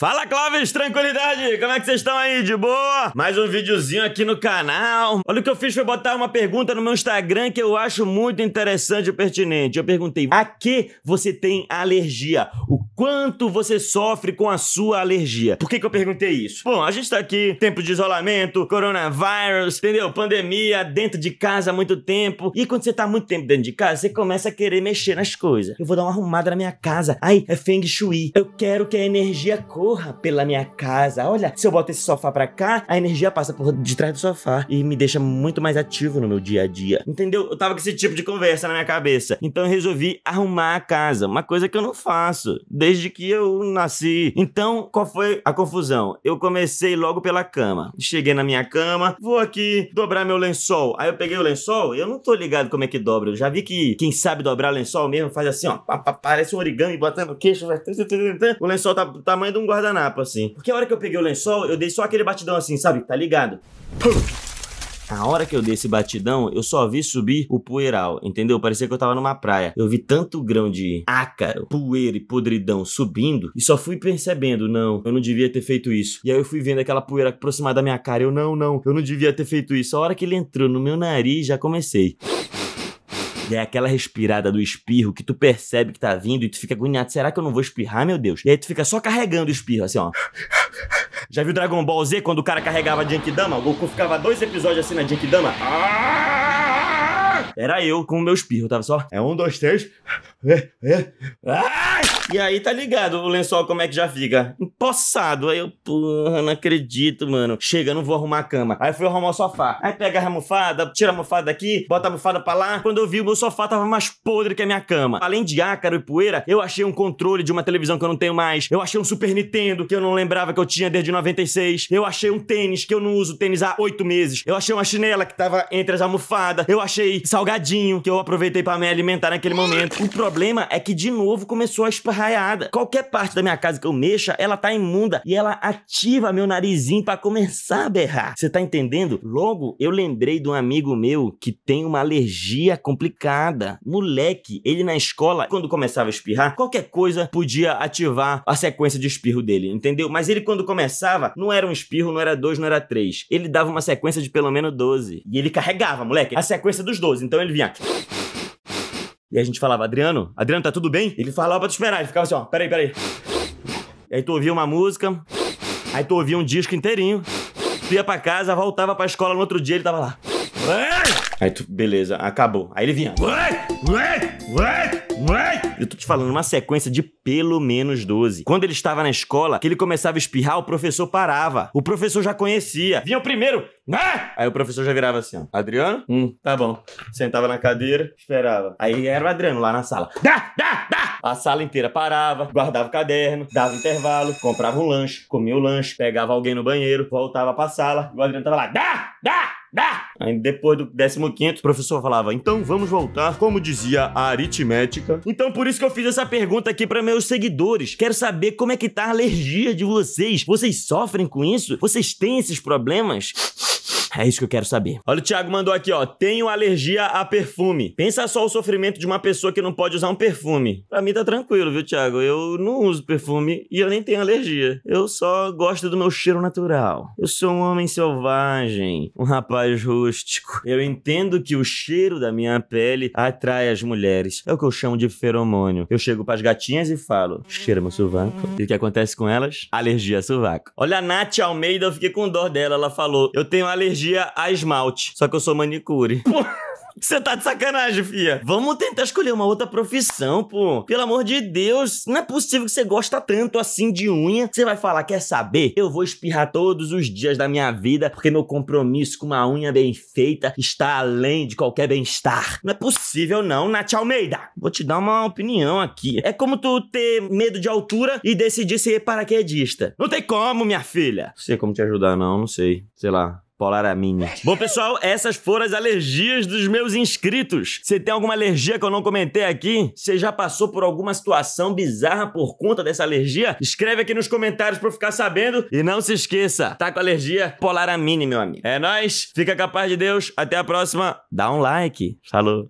Fala Clóvis, tranquilidade? Como é que vocês estão aí? De boa? Mais um videozinho aqui no canal. Olha o que eu fiz foi botar uma pergunta no meu Instagram que eu acho muito interessante e pertinente. Eu perguntei: "A que você tem alergia? O quanto você sofre com a sua alergia?". Por que que eu perguntei isso? Bom, a gente tá aqui tempo de isolamento, coronavírus, entendeu? Pandemia, dentro de casa há muito tempo. E quando você tá muito tempo dentro de casa, você começa a querer mexer nas coisas. Eu vou dar uma arrumada na minha casa. Ai, é feng shui. Eu quero que a energia corra pela minha casa. Olha, se eu boto esse sofá pra cá, a energia passa por detrás do sofá e me deixa muito mais ativo no meu dia a dia. Entendeu? Eu tava com esse tipo de conversa na minha cabeça. Então eu resolvi arrumar a casa, uma coisa que eu não faço desde que eu nasci. Então, qual foi a confusão? Eu comecei logo pela cama. Cheguei na minha cama, vou aqui dobrar meu lençol. Aí eu peguei o lençol, eu não tô ligado como é que dobra. Eu já vi que quem sabe dobrar lençol mesmo faz assim, ó, parece um origami botando queixo, o lençol tá do tamanho de um guarda guardanapo, assim. Porque a hora que eu peguei o lençol, eu dei só aquele batidão assim, sabe? Tá ligado? Pum. A hora que eu dei esse batidão, eu só vi subir o poeiral, entendeu? Parecia que eu tava numa praia. Eu vi tanto grão de ácaro, poeira e podridão subindo e só fui percebendo, não, eu não devia ter feito isso. E aí eu fui vendo aquela poeira aproximar da minha cara, eu não, não, eu não devia ter feito isso. A hora que ele entrou no meu nariz, já comecei. E é aquela respirada do espirro que tu percebe que tá vindo e tu fica agoniado. Será que eu não vou espirrar, meu Deus? E aí tu fica só carregando o espirro, assim, ó. Já viu Dragon Ball Z quando o cara carregava a Jankidama? O Goku ficava dois episódios assim na Jankidama. Era eu com o meu espirro, tava tá só. É um, dois, três. É, é. E aí tá ligado o lençol como é que já fica. Empossado. Aí eu, porra, não acredito, mano. Chega, não vou arrumar a cama. Aí fui arrumar o sofá. Aí pega a almofada, tira a almofada daqui, bota a almofada pra lá. Quando eu vi, o meu sofá tava mais podre que a minha cama. Além de ácaro e poeira, eu achei um controle de uma televisão que eu não tenho mais. Eu achei um Super Nintendo que eu não lembrava que eu tinha desde 96. Eu achei um tênis que eu não uso tênis há oito meses. Eu achei uma chinela que tava entre as almofadas. Eu achei salgadinho que eu aproveitei para me alimentar naquele momento. O problema é que de novo começou a esparraiada. Qualquer parte da minha casa que eu mexa, ela tá imunda e ela ativa meu narizinho para começar a berrar. Você tá entendendo? Logo, eu lembrei de um amigo meu que tem uma alergia complicada. Moleque, ele na escola, quando começava a espirrar, qualquer coisa podia ativar a sequência de espirro dele, entendeu? Mas ele quando começava, não era um espirro, não era dois, não era três. Ele dava uma sequência de pelo menos 12. E ele carregava, moleque, a sequência dos 12. Então ele vinha... E a gente falava, Adriano, Adriano, tá tudo bem? Ele falava pra tu esperar, ele ficava assim, ó, peraí, peraí. E aí tu ouvia uma música, aí tu ouvia um disco inteirinho, tu ia pra casa, voltava pra escola no outro dia, ele tava lá. Aí tu, beleza, acabou. Aí ele vinha. Eu tô te falando, uma sequência de pelo menos 12. Quando ele estava na escola, que ele começava a espirrar, o professor parava. O professor já conhecia. Vinha o primeiro. Né? Aí o professor já virava assim, ó. Adriano? Hum, tá bom. Sentava na cadeira, esperava. Aí era o Adriano lá na sala. Dá, dá, dá! A sala inteira parava, guardava o caderno, dava intervalo, comprava um lanche, comia o lanche, pegava alguém no banheiro, voltava pra sala. E o Adriano tava lá. Dá, dá, dá! Aí depois do 15, o professor falava: então vamos voltar, como dizia a aritmética. Então por isso que eu fiz essa pergunta aqui para meus seguidores. Quero saber como é que tá a alergia de vocês. Vocês sofrem com isso? Vocês têm esses problemas? É isso que eu quero saber. Olha, o Thiago mandou aqui, ó. Tenho alergia a perfume. Pensa só o sofrimento de uma pessoa que não pode usar um perfume. Pra mim tá tranquilo, viu, Thiago? Eu não uso perfume e eu nem tenho alergia. Eu só gosto do meu cheiro natural. Eu sou um homem selvagem, um rapaz rústico. Eu entendo que o cheiro da minha pele atrai as mulheres. É o que eu chamo de feromônio. Eu chego pras gatinhas e falo: cheira meu sovaco. E o que acontece com elas? Alergia a sovaco. Olha a Nath Almeida, eu fiquei com dor dela. Ela falou: eu tenho alergia alergia a esmalte. Só que eu sou manicure. Você tá de sacanagem, fia. Vamos tentar escolher uma outra profissão, pô. Pelo amor de Deus, não é possível que você gosta tanto assim de unha. Você vai falar, quer saber? Eu vou espirrar todos os dias da minha vida porque meu compromisso com uma unha bem feita está além de qualquer bem-estar. Não é possível não, Nath Almeida. Vou te dar uma opinião aqui. É como tu ter medo de altura e decidir ser paraquedista. É não tem como, minha filha. Não sei como te ajudar, não. Não sei. Sei lá. Polaramine. Bom, pessoal, essas foram as alergias dos meus inscritos. Se tem alguma alergia que eu não comentei aqui, você já passou por alguma situação bizarra por conta dessa alergia? Escreve aqui nos comentários pra eu ficar sabendo. E não se esqueça, tá com alergia Polaramine, Mini, meu amigo. É nóis, fica capaz de Deus. Até a próxima. Dá um like. Falou.